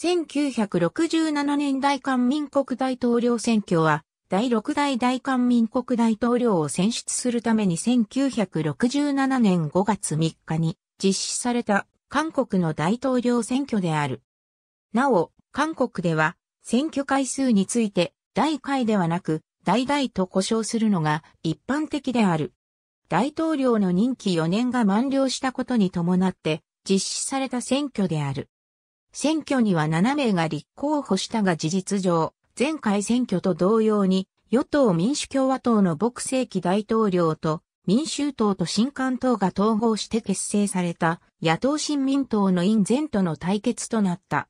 1967年大韓民国大統領選挙は、第6代大韓民国大統領を選出するために1967年5月3日に実施された韓国の大統領選挙である。なお、韓国では選挙回数について大会ではなく大々と呼称するのが一般的である。大統領の任期4年が満了したことに伴って実施された選挙である。選挙には7名が立候補したが事実上、前回選挙と同様に、与党民主共和党の牧世紀大統領と民衆党と新官党が統合して結成された野党新民党の院前との対決となった。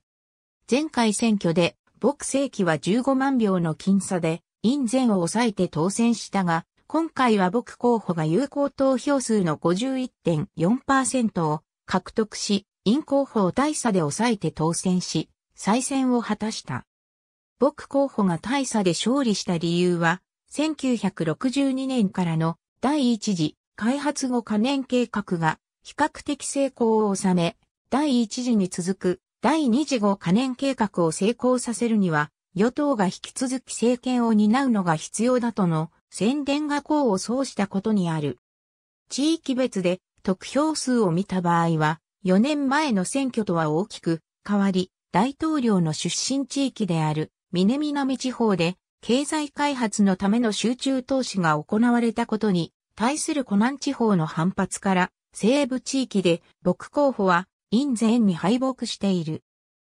前回選挙で、牧世紀は15万票の僅差で、院前を抑えて当選したが、今回は牧候補が有効投票数の51.4%を獲得し、因候補を大差で抑えて当選し、再選を果たした。僕候補が大差で勝利した理由は、1962年からの第一次開発後可燃計画が比較的成功を収め、第一次に続く第二次後可燃計画を成功させるには、与党が引き続き政権を担うのが必要だとの宣伝が功を奏したことにある。地域別で得票数を見た場合は、4年前の選挙とは大きく変わり、大統領の出身地域である南南地方で経済開発のための集中投資が行われたことに対する湖南地方の反発から西部地域で僕候補は院前に敗北している。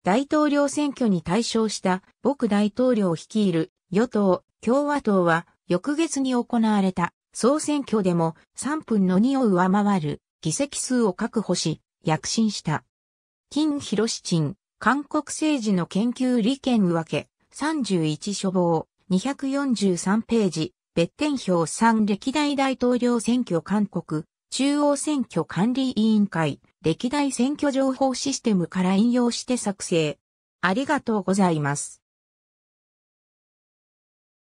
大統領選挙に対象した僕大統領を率いる与党共和党は翌月に行われた総選挙でも3分の2を上回る議席数を確保し躍進した。金広志鎮、韓国政治の研究理研分け、31書房、243ページ、別点表3歴代大統領選挙韓国、中央選挙管理委員会、歴代選挙情報システムから引用して作成。ありがとうございます。